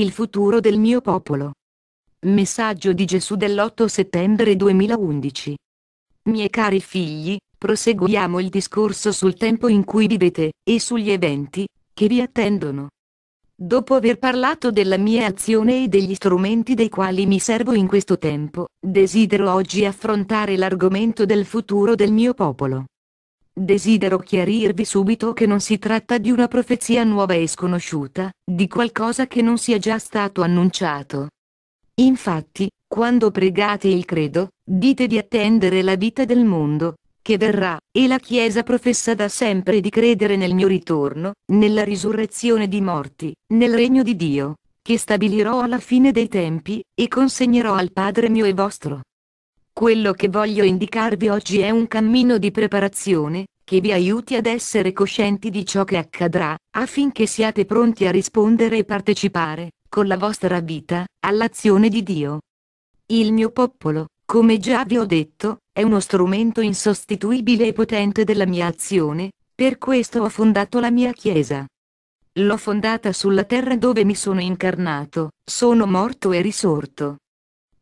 il futuro del mio popolo. Messaggio di Gesù dell'8 settembre 2011. Miei cari figli, proseguiamo il discorso sul tempo in cui vivete, e sugli eventi, che vi attendono. Dopo aver parlato della mia azione e degli strumenti dei quali mi servo in questo tempo, desidero oggi affrontare l'argomento del futuro del mio popolo. Desidero chiarirvi subito che non si tratta di una profezia nuova e sconosciuta, di qualcosa che non sia già stato annunciato. Infatti, quando pregate il credo, dite di attendere la vita del mondo, che verrà, e la Chiesa professa da sempre di credere nel mio ritorno, nella risurrezione di morti, nel regno di Dio, che stabilirò alla fine dei tempi, e consegnerò al Padre mio e vostro. Quello che voglio indicarvi oggi è un cammino di preparazione, che vi aiuti ad essere coscienti di ciò che accadrà, affinché siate pronti a rispondere e partecipare, con la vostra vita, all'azione di Dio. Il mio popolo, come già vi ho detto, è uno strumento insostituibile e potente della mia azione, per questo ho fondato la mia Chiesa. L'ho fondata sulla terra dove mi sono incarnato, sono morto e risorto.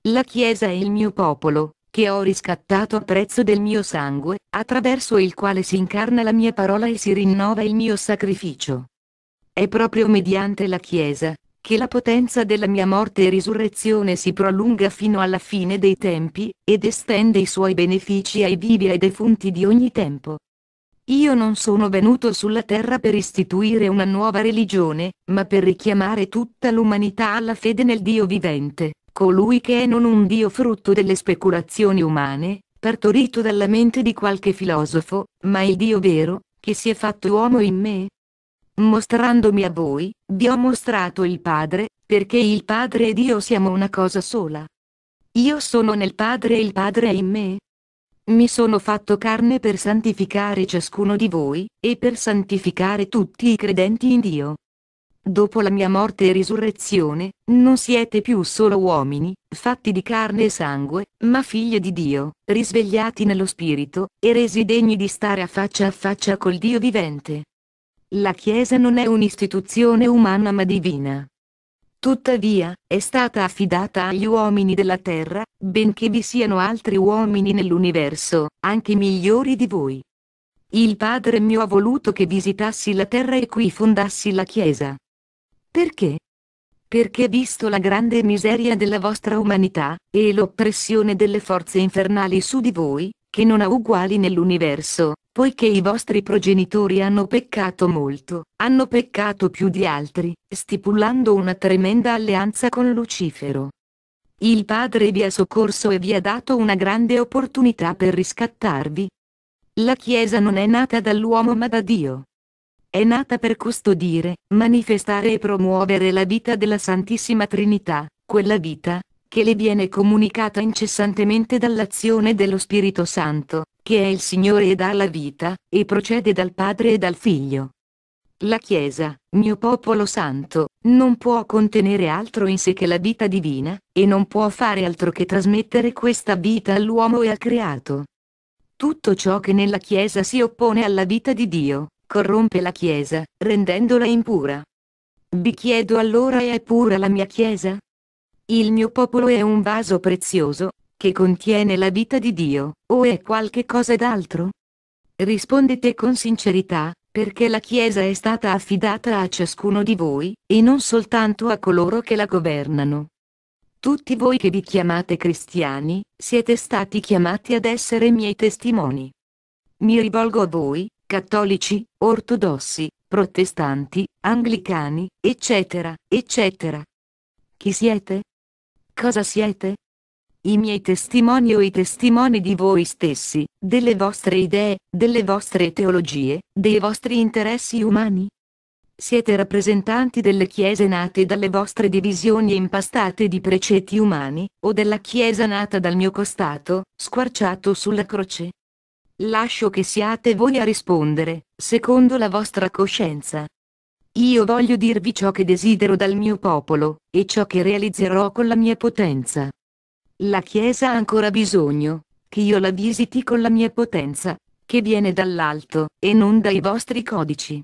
La Chiesa è il mio popolo, che ho riscattato a prezzo del mio sangue, attraverso il quale si incarna la mia parola e si rinnova il mio sacrificio. È proprio mediante la Chiesa, che la potenza della mia morte e risurrezione si prolunga fino alla fine dei tempi, ed estende i suoi benefici ai vivi e ai defunti di ogni tempo. Io non sono venuto sulla terra per istituire una nuova religione, ma per richiamare tutta l'umanità alla fede nel Dio vivente, colui che è non un Dio frutto delle speculazioni umane, partorito dalla mente di qualche filosofo, ma il Dio vero, che si è fatto uomo in me? Mostrandomi a voi, vi ho mostrato il Padre, perché il Padre ed io siamo una cosa sola. Io sono nel Padre e il Padre è in me. Mi sono fatto carne per santificare ciascuno di voi, e per santificare tutti i credenti in Dio. Dopo la mia morte e risurrezione, non siete più solo uomini, fatti di carne e sangue, ma figli di Dio, risvegliati nello Spirito, e resi degni di stare a faccia a faccia col Dio vivente. La Chiesa non è un'istituzione umana ma divina. Tuttavia, è stata affidata agli uomini della terra, benché vi siano altri uomini nell'universo, anche migliori di voi. Il Padre mio ha voluto che visitassi la terra e qui fondassi la Chiesa. Perché? Perché visto la grande miseria della vostra umanità, e l'oppressione delle forze infernali su di voi, che non ha uguali nell'universo, poiché i vostri progenitori hanno peccato molto, hanno peccato più di altri, stipulando una tremenda alleanza con Lucifero. Il Padre vi ha soccorso e vi ha dato una grande opportunità per riscattarvi. La Chiesa non è nata dall'uomo ma da Dio è nata per custodire, manifestare e promuovere la vita della Santissima Trinità, quella vita, che le viene comunicata incessantemente dall'azione dello Spirito Santo, che è il Signore e dà la vita, e procede dal Padre e dal Figlio. La Chiesa, mio popolo santo, non può contenere altro in sé che la vita divina, e non può fare altro che trasmettere questa vita all'uomo e al creato. Tutto ciò che nella Chiesa si oppone alla vita di Dio, corrompe la Chiesa, rendendola impura. Vi chiedo allora è pura la mia Chiesa? Il mio popolo è un vaso prezioso, che contiene la vita di Dio, o è qualche cosa d'altro? Rispondete con sincerità, perché la Chiesa è stata affidata a ciascuno di voi, e non soltanto a coloro che la governano. Tutti voi che vi chiamate cristiani, siete stati chiamati ad essere miei testimoni. Mi rivolgo a voi, cattolici, ortodossi, protestanti, anglicani, eccetera, eccetera. Chi siete? Cosa siete? I miei testimoni o i testimoni di voi stessi, delle vostre idee, delle vostre teologie, dei vostri interessi umani? Siete rappresentanti delle chiese nate dalle vostre divisioni impastate di precetti umani, o della chiesa nata dal mio costato, squarciato sulla croce? Lascio che siate voi a rispondere, secondo la vostra coscienza. Io voglio dirvi ciò che desidero dal mio popolo, e ciò che realizzerò con la mia potenza. La Chiesa ha ancora bisogno, che io la visiti con la mia potenza, che viene dall'alto, e non dai vostri codici.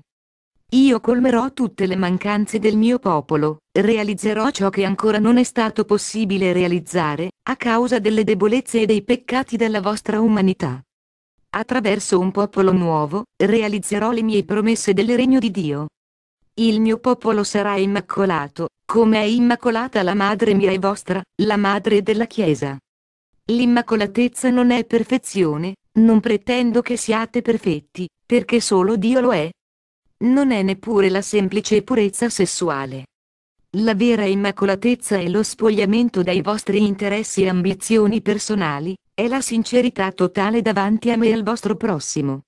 Io colmerò tutte le mancanze del mio popolo, realizzerò ciò che ancora non è stato possibile realizzare, a causa delle debolezze e dei peccati della vostra umanità. Attraverso un popolo nuovo, realizzerò le mie promesse del regno di Dio. Il mio popolo sarà immacolato, come è immacolata la madre mia e vostra, la madre della Chiesa. L'immacolatezza non è perfezione, non pretendo che siate perfetti, perché solo Dio lo è. Non è neppure la semplice purezza sessuale. La vera immacolatezza è lo spogliamento dai vostri interessi e ambizioni personali, è la sincerità totale davanti a me e al vostro prossimo.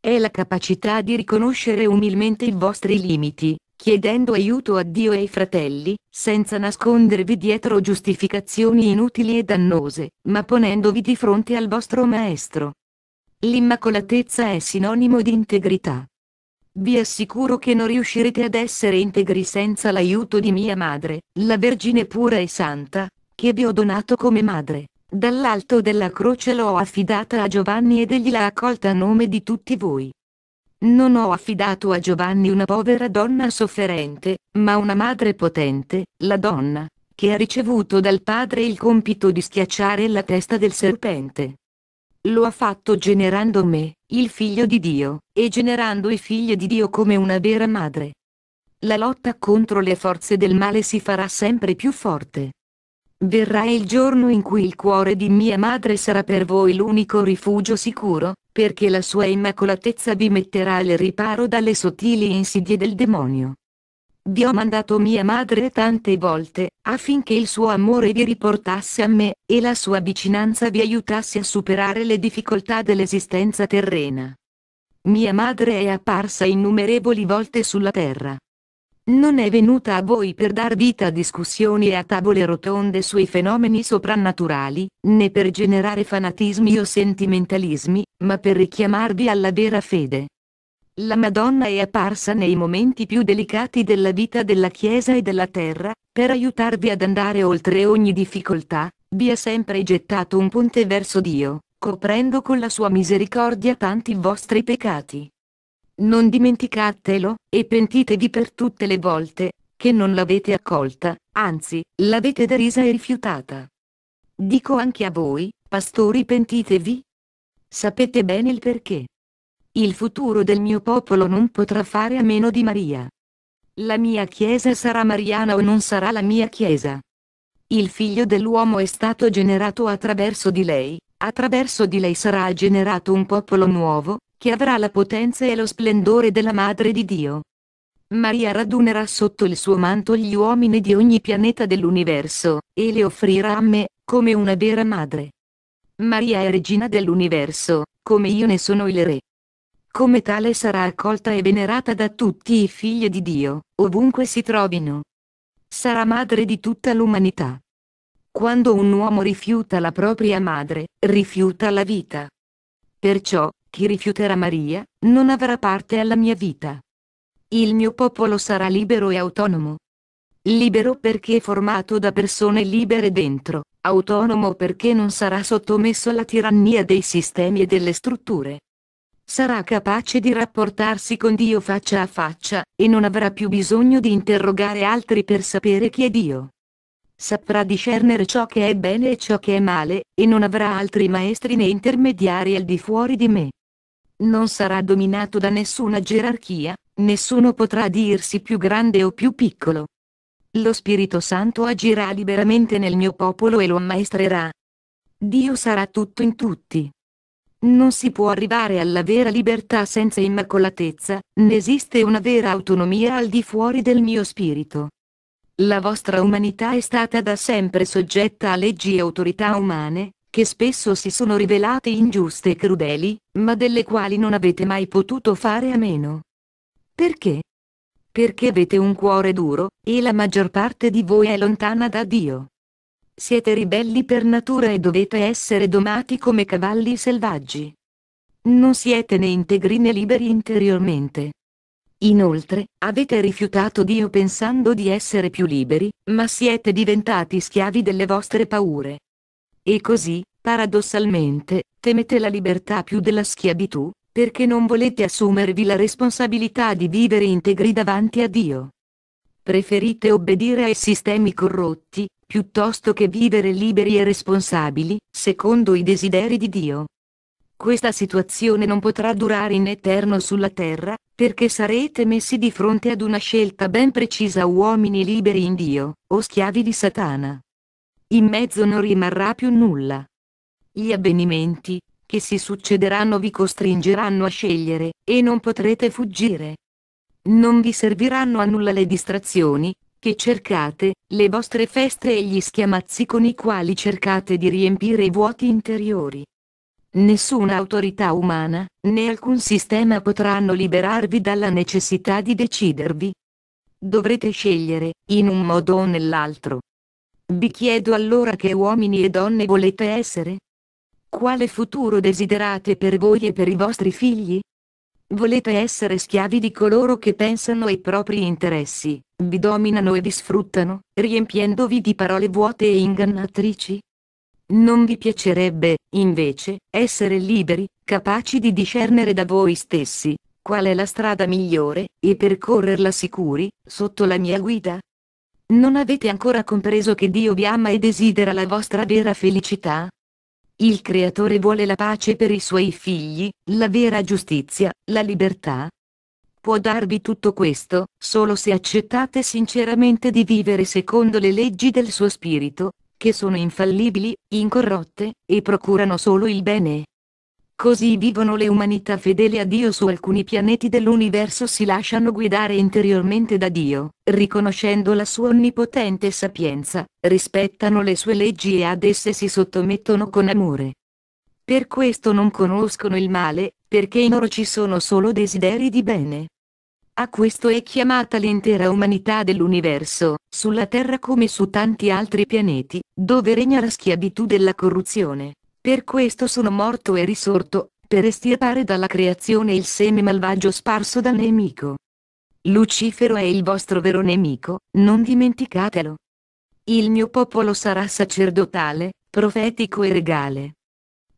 È la capacità di riconoscere umilmente i vostri limiti, chiedendo aiuto a Dio e ai fratelli, senza nascondervi dietro giustificazioni inutili e dannose, ma ponendovi di fronte al vostro Maestro. L'immacolatezza è sinonimo di integrità. Vi assicuro che non riuscirete ad essere integri senza l'aiuto di mia madre, la Vergine pura e santa, che vi ho donato come madre. Dall'alto della croce l'ho affidata a Giovanni ed egli l'ha accolta a nome di tutti voi. Non ho affidato a Giovanni una povera donna sofferente, ma una madre potente, la donna, che ha ricevuto dal padre il compito di schiacciare la testa del serpente. Lo ha fatto generando me, il figlio di Dio, e generando i figli di Dio come una vera madre. La lotta contro le forze del male si farà sempre più forte. Verrà il giorno in cui il cuore di mia madre sarà per voi l'unico rifugio sicuro, perché la sua immacolatezza vi metterà al riparo dalle sottili insidie del demonio. Vi ho mandato mia madre tante volte, affinché il suo amore vi riportasse a me, e la sua vicinanza vi aiutasse a superare le difficoltà dell'esistenza terrena. Mia madre è apparsa innumerevoli volte sulla terra, non è venuta a voi per dar vita a discussioni e a tavole rotonde sui fenomeni soprannaturali, né per generare fanatismi o sentimentalismi, ma per richiamarvi alla vera fede. La Madonna è apparsa nei momenti più delicati della vita della Chiesa e della terra, per aiutarvi ad andare oltre ogni difficoltà, vi ha sempre gettato un ponte verso Dio, coprendo con la sua misericordia tanti vostri peccati. Non dimenticatelo, e pentitevi per tutte le volte, che non l'avete accolta, anzi, l'avete derisa e rifiutata. Dico anche a voi, pastori pentitevi. Sapete bene il perché. Il futuro del mio popolo non potrà fare a meno di Maria. La mia chiesa sarà mariana o non sarà la mia chiesa. Il figlio dell'uomo è stato generato attraverso di lei, attraverso di lei sarà generato un popolo nuovo, che avrà la potenza e lo splendore della Madre di Dio. Maria radunerà sotto il suo manto gli uomini di ogni pianeta dell'universo, e le offrirà a me, come una vera madre. Maria è regina dell'universo, come io ne sono il re. Come tale sarà accolta e venerata da tutti i figli di Dio, ovunque si trovino. Sarà madre di tutta l'umanità. Quando un uomo rifiuta la propria madre, rifiuta la vita. Perciò, chi rifiuterà Maria, non avrà parte alla mia vita. Il mio popolo sarà libero e autonomo. Libero perché è formato da persone libere dentro, autonomo perché non sarà sottomesso alla tirannia dei sistemi e delle strutture. Sarà capace di rapportarsi con Dio faccia a faccia, e non avrà più bisogno di interrogare altri per sapere chi è Dio. Saprà discernere ciò che è bene e ciò che è male, e non avrà altri maestri né intermediari al di fuori di me non sarà dominato da nessuna gerarchia, nessuno potrà dirsi più grande o più piccolo. Lo Spirito Santo agirà liberamente nel mio popolo e lo ammaestrerà. Dio sarà tutto in tutti. Non si può arrivare alla vera libertà senza immacolatezza, né esiste una vera autonomia al di fuori del mio spirito. La vostra umanità è stata da sempre soggetta a leggi e autorità umane, che spesso si sono rivelate ingiuste e crudeli, ma delle quali non avete mai potuto fare a meno. Perché? Perché avete un cuore duro, e la maggior parte di voi è lontana da Dio. Siete ribelli per natura e dovete essere domati come cavalli selvaggi. Non siete né integri né liberi interiormente. Inoltre, avete rifiutato Dio pensando di essere più liberi, ma siete diventati schiavi delle vostre paure. E così, paradossalmente, temete la libertà più della schiavitù, perché non volete assumervi la responsabilità di vivere integri davanti a Dio. Preferite obbedire ai sistemi corrotti, piuttosto che vivere liberi e responsabili, secondo i desideri di Dio. Questa situazione non potrà durare in eterno sulla terra, perché sarete messi di fronte ad una scelta ben precisa uomini liberi in Dio, o schiavi di Satana in mezzo non rimarrà più nulla. Gli avvenimenti, che si succederanno vi costringeranno a scegliere, e non potrete fuggire. Non vi serviranno a nulla le distrazioni, che cercate, le vostre feste e gli schiamazzi con i quali cercate di riempire i vuoti interiori. Nessuna autorità umana, né alcun sistema potranno liberarvi dalla necessità di decidervi. Dovrete scegliere, in un modo o nell'altro. Vi chiedo allora che uomini e donne volete essere? Quale futuro desiderate per voi e per i vostri figli? Volete essere schiavi di coloro che pensano ai propri interessi, vi dominano e vi sfruttano, riempiendovi di parole vuote e ingannatrici? Non vi piacerebbe, invece, essere liberi, capaci di discernere da voi stessi, qual è la strada migliore, e percorrerla sicuri, sotto la mia guida? Non avete ancora compreso che Dio vi ama e desidera la vostra vera felicità? Il Creatore vuole la pace per i suoi figli, la vera giustizia, la libertà. Può darvi tutto questo, solo se accettate sinceramente di vivere secondo le leggi del suo spirito, che sono infallibili, incorrotte, e procurano solo il bene. Così vivono le umanità fedeli a Dio su alcuni pianeti dell'universo si lasciano guidare interiormente da Dio, riconoscendo la sua onnipotente sapienza, rispettano le sue leggi e ad esse si sottomettono con amore. Per questo non conoscono il male, perché in loro ci sono solo desideri di bene. A questo è chiamata l'intera umanità dell'universo, sulla Terra come su tanti altri pianeti, dove regna la schiavitù della corruzione. Per questo sono morto e risorto, per estirpare dalla creazione il seme malvagio sparso dal nemico. Lucifero è il vostro vero nemico, non dimenticatelo. Il mio popolo sarà sacerdotale, profetico e regale.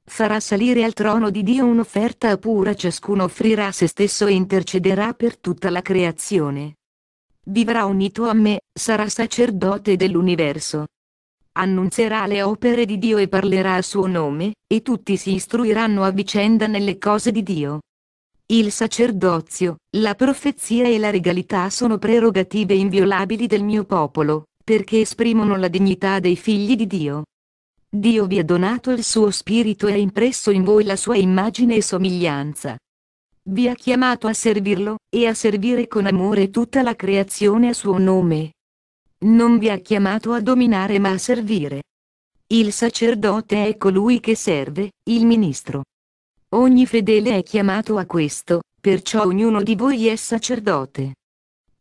Farà salire al trono di Dio un'offerta pura ciascuno offrirà a se stesso e intercederà per tutta la creazione. Vivrà unito a me, sarà sacerdote dell'universo annunzierà le opere di Dio e parlerà a suo nome, e tutti si istruiranno a vicenda nelle cose di Dio. Il sacerdozio, la profezia e la regalità sono prerogative inviolabili del mio popolo, perché esprimono la dignità dei figli di Dio. Dio vi ha donato il suo spirito e ha impresso in voi la sua immagine e somiglianza. Vi ha chiamato a servirlo, e a servire con amore tutta la creazione a suo nome, non vi ha chiamato a dominare ma a servire. Il sacerdote è colui che serve, il ministro. Ogni fedele è chiamato a questo, perciò ognuno di voi è sacerdote.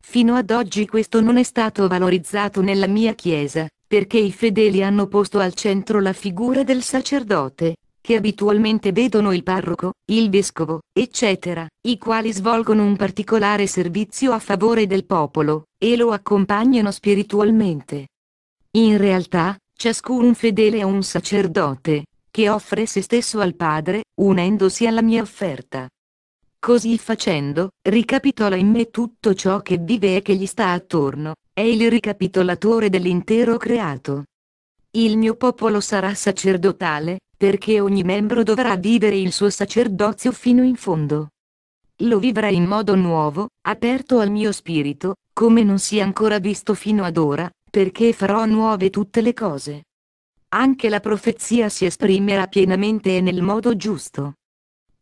Fino ad oggi questo non è stato valorizzato nella mia Chiesa, perché i fedeli hanno posto al centro la figura del sacerdote, che abitualmente vedono il parroco, il vescovo, eccetera, i quali svolgono un particolare servizio a favore del popolo, e lo accompagnano spiritualmente. In realtà, ciascun fedele è un sacerdote, che offre se stesso al Padre, unendosi alla mia offerta. Così facendo, ricapitola in me tutto ciò che vive e che gli sta attorno, è il ricapitolatore dell'intero creato. Il mio popolo sarà sacerdotale, perché ogni membro dovrà vivere il suo sacerdozio fino in fondo. Lo vivrà in modo nuovo, aperto al mio spirito, come non si è ancora visto fino ad ora, perché farò nuove tutte le cose. Anche la profezia si esprimerà pienamente e nel modo giusto.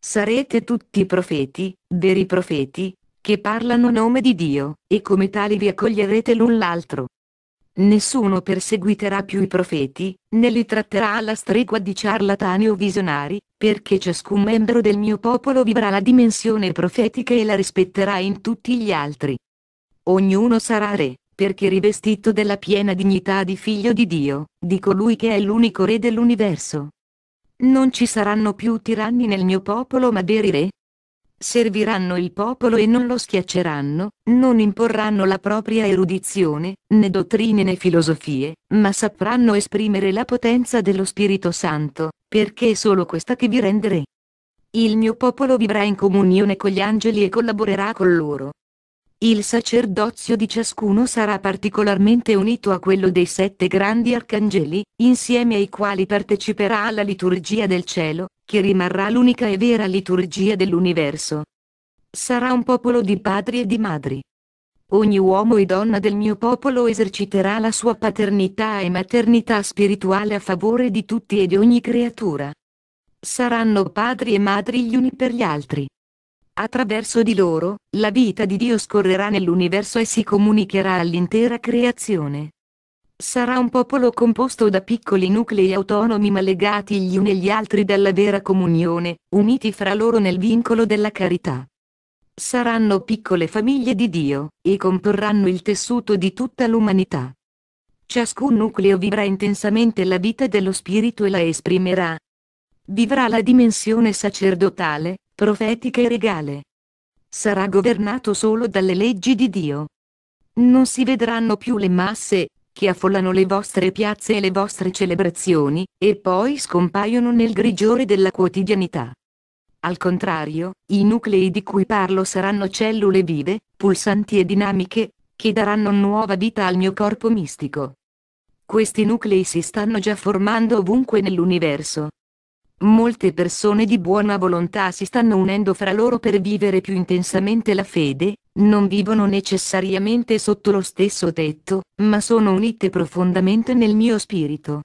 Sarete tutti profeti, veri profeti, che parlano nome di Dio, e come tali vi accoglierete l'un l'altro. Nessuno perseguiterà più i profeti, né li tratterà alla stregua di ciarlatani o visionari, perché ciascun membro del mio popolo vivrà la dimensione profetica e la rispetterà in tutti gli altri. Ognuno sarà re, perché rivestito della piena dignità di figlio di Dio, di colui che è l'unico re dell'universo. Non ci saranno più tiranni nel mio popolo ma veri re, serviranno il popolo e non lo schiacceranno, non imporranno la propria erudizione, né dottrine né filosofie, ma sapranno esprimere la potenza dello Spirito Santo, perché è solo questa che vi rende Il mio popolo vivrà in comunione con gli angeli e collaborerà con loro. Il sacerdozio di ciascuno sarà particolarmente unito a quello dei sette grandi arcangeli, insieme ai quali parteciperà alla liturgia del cielo, che rimarrà l'unica e vera liturgia dell'universo. Sarà un popolo di padri e di madri. Ogni uomo e donna del mio popolo eserciterà la sua paternità e maternità spirituale a favore di tutti e di ogni creatura. Saranno padri e madri gli uni per gli altri. Attraverso di loro, la vita di Dio scorrerà nell'universo e si comunicherà all'intera creazione. Sarà un popolo composto da piccoli nuclei autonomi ma legati gli uni agli altri dalla vera comunione, uniti fra loro nel vincolo della carità. Saranno piccole famiglie di Dio, e comporranno il tessuto di tutta l'umanità. Ciascun nucleo vivrà intensamente la vita dello Spirito e la esprimerà. Vivrà la dimensione sacerdotale, profetica e regale. Sarà governato solo dalle leggi di Dio. Non si vedranno più le masse, che affollano le vostre piazze e le vostre celebrazioni, e poi scompaiono nel grigiore della quotidianità. Al contrario, i nuclei di cui parlo saranno cellule vive, pulsanti e dinamiche, che daranno nuova vita al mio corpo mistico. Questi nuclei si stanno già formando ovunque nell'universo, Molte persone di buona volontà si stanno unendo fra loro per vivere più intensamente la fede, non vivono necessariamente sotto lo stesso tetto, ma sono unite profondamente nel mio spirito.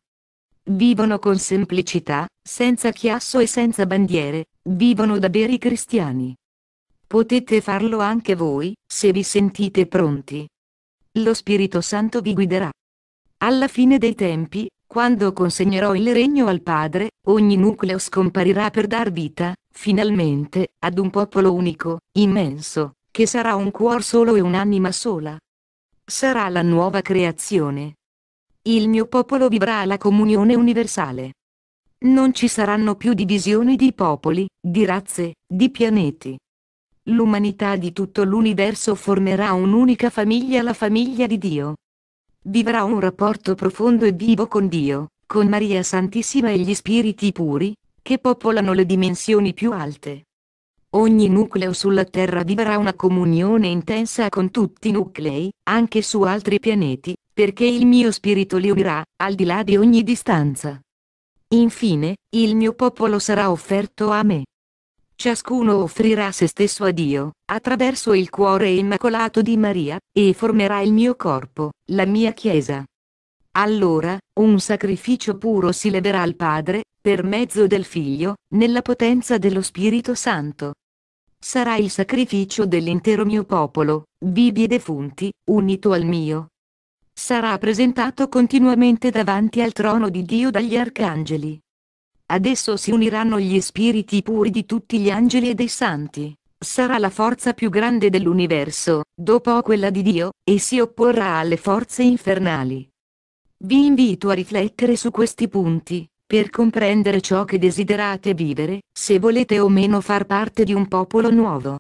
Vivono con semplicità, senza chiasso e senza bandiere, vivono da veri cristiani. Potete farlo anche voi, se vi sentite pronti. Lo Spirito Santo vi guiderà. Alla fine dei tempi, quando consegnerò il regno al padre, ogni nucleo scomparirà per dar vita, finalmente, ad un popolo unico, immenso, che sarà un cuor solo e un'anima sola. Sarà la nuova creazione. Il mio popolo vivrà la comunione universale. Non ci saranno più divisioni di popoli, di razze, di pianeti. L'umanità di tutto l'universo formerà un'unica famiglia, la famiglia di Dio vivrà un rapporto profondo e vivo con Dio, con Maria Santissima e gli spiriti puri, che popolano le dimensioni più alte. Ogni nucleo sulla Terra vivrà una comunione intensa con tutti i nuclei, anche su altri pianeti, perché il mio spirito li unirà, al di là di ogni distanza. Infine, il mio popolo sarà offerto a me. Ciascuno offrirà se stesso a Dio, attraverso il cuore immacolato di Maria, e formerà il mio corpo, la mia Chiesa. Allora, un sacrificio puro si leverà al Padre, per mezzo del Figlio, nella potenza dello Spirito Santo. Sarà il sacrificio dell'intero mio popolo, vivi e defunti, unito al mio. Sarà presentato continuamente davanti al trono di Dio dagli arcangeli. Adesso si uniranno gli spiriti puri di tutti gli angeli e dei santi. Sarà la forza più grande dell'universo, dopo quella di Dio, e si opporrà alle forze infernali. Vi invito a riflettere su questi punti, per comprendere ciò che desiderate vivere, se volete o meno far parte di un popolo nuovo.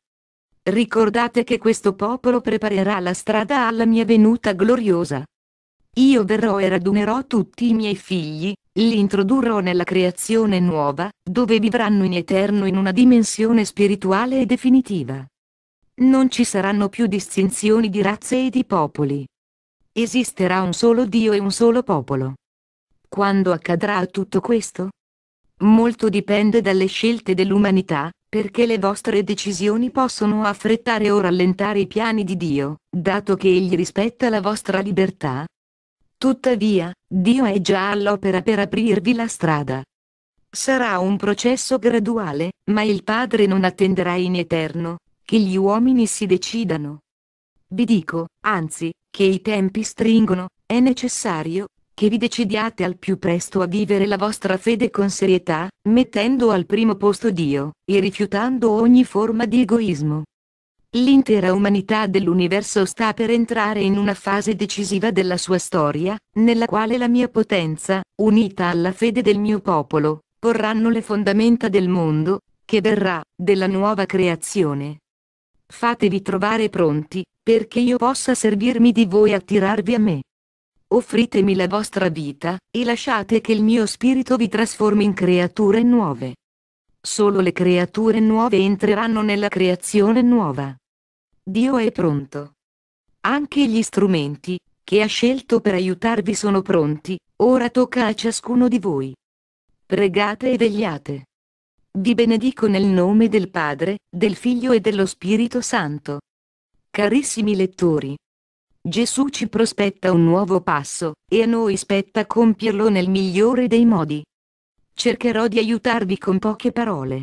Ricordate che questo popolo preparerà la strada alla mia venuta gloriosa. Io verrò e radunerò tutti i miei figli, li introdurrò nella creazione nuova, dove vivranno in eterno in una dimensione spirituale e definitiva. Non ci saranno più distinzioni di razze e di popoli. Esisterà un solo Dio e un solo popolo. Quando accadrà tutto questo? Molto dipende dalle scelte dell'umanità, perché le vostre decisioni possono affrettare o rallentare i piani di Dio, dato che Egli rispetta la vostra libertà, Tuttavia, Dio è già all'opera per aprirvi la strada. Sarà un processo graduale, ma il Padre non attenderà in eterno, che gli uomini si decidano. Vi dico, anzi, che i tempi stringono, è necessario, che vi decidiate al più presto a vivere la vostra fede con serietà, mettendo al primo posto Dio, e rifiutando ogni forma di egoismo. L'intera umanità dell'universo sta per entrare in una fase decisiva della sua storia, nella quale la mia potenza, unita alla fede del mio popolo, porranno le fondamenta del mondo, che verrà, della nuova creazione. Fatevi trovare pronti, perché io possa servirmi di voi e attirarvi a me. Offritemi la vostra vita, e lasciate che il mio spirito vi trasformi in creature nuove. Solo le creature nuove entreranno nella creazione nuova. Dio è pronto. Anche gli strumenti, che ha scelto per aiutarvi sono pronti, ora tocca a ciascuno di voi. Pregate e vegliate. Vi benedico nel nome del Padre, del Figlio e dello Spirito Santo. Carissimi lettori, Gesù ci prospetta un nuovo passo, e a noi spetta compierlo nel migliore dei modi. Cercherò di aiutarvi con poche parole.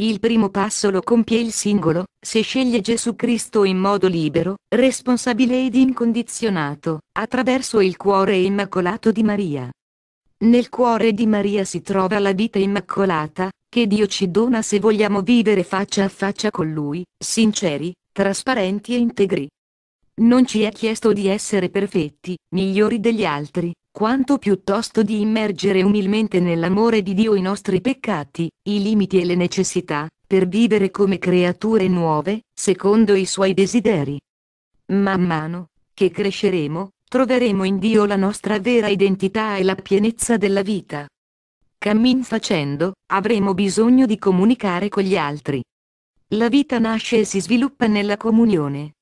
Il primo passo lo compie il singolo, se sceglie Gesù Cristo in modo libero, responsabile ed incondizionato, attraverso il cuore immacolato di Maria. Nel cuore di Maria si trova la vita immacolata, che Dio ci dona se vogliamo vivere faccia a faccia con Lui, sinceri, trasparenti e integri. Non ci è chiesto di essere perfetti, migliori degli altri, quanto piuttosto di immergere umilmente nell'amore di Dio i nostri peccati, i limiti e le necessità, per vivere come creature nuove, secondo i suoi desideri. Man mano che cresceremo, troveremo in Dio la nostra vera identità e la pienezza della vita. Cammin facendo, avremo bisogno di comunicare con gli altri. La vita nasce e si sviluppa nella comunione.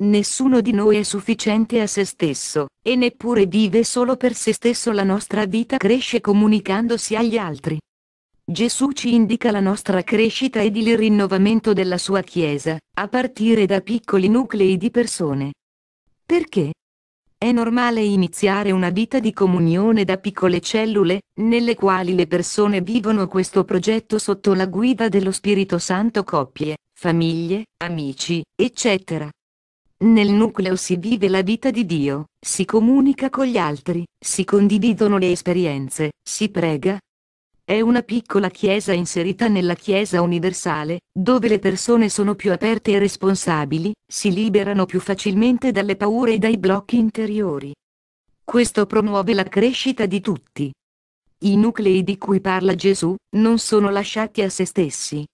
Nessuno di noi è sufficiente a se stesso, e neppure vive solo per se stesso la nostra vita cresce comunicandosi agli altri. Gesù ci indica la nostra crescita ed il rinnovamento della sua Chiesa, a partire da piccoli nuclei di persone. Perché? È normale iniziare una vita di comunione da piccole cellule, nelle quali le persone vivono questo progetto sotto la guida dello Spirito Santo coppie, famiglie, amici, eccetera. Nel nucleo si vive la vita di Dio, si comunica con gli altri, si condividono le esperienze, si prega. È una piccola chiesa inserita nella Chiesa universale, dove le persone sono più aperte e responsabili, si liberano più facilmente dalle paure e dai blocchi interiori. Questo promuove la crescita di tutti. I nuclei di cui parla Gesù non sono lasciati a se stessi.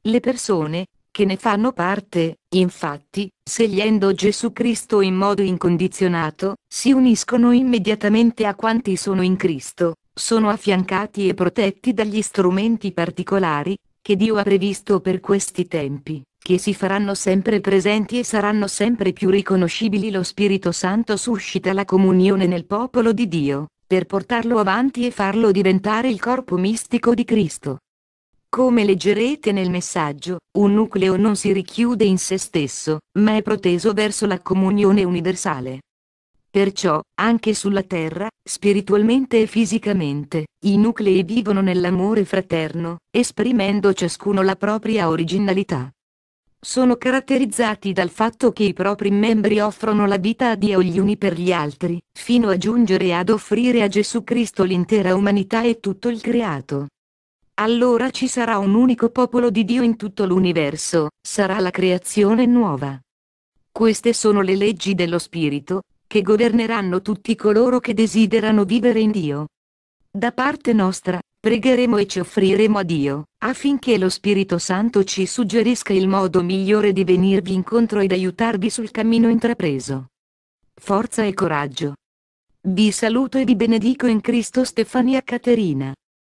Le persone, che ne fanno parte, infatti, scegliendo Gesù Cristo in modo incondizionato, si uniscono immediatamente a quanti sono in Cristo, sono affiancati e protetti dagli strumenti particolari, che Dio ha previsto per questi tempi, che si faranno sempre presenti e saranno sempre più riconoscibili. Lo Spirito Santo suscita la comunione nel popolo di Dio, per portarlo avanti e farlo diventare il corpo mistico di Cristo. Come leggerete nel messaggio, un nucleo non si richiude in se stesso, ma è proteso verso la comunione universale. Perciò, anche sulla Terra, spiritualmente e fisicamente, i nuclei vivono nell'amore fraterno, esprimendo ciascuno la propria originalità. Sono caratterizzati dal fatto che i propri membri offrono la vita a Dio gli uni per gli altri, fino a giungere ad offrire a Gesù Cristo l'intera umanità e tutto il creato allora ci sarà un unico popolo di Dio in tutto l'universo, sarà la creazione nuova. Queste sono le leggi dello Spirito, che governeranno tutti coloro che desiderano vivere in Dio. Da parte nostra, pregheremo e ci offriremo a Dio, affinché lo Spirito Santo ci suggerisca il modo migliore di venirvi incontro ed aiutarvi sul cammino intrapreso. Forza e coraggio. Vi saluto e vi benedico in Cristo Stefania Caterina.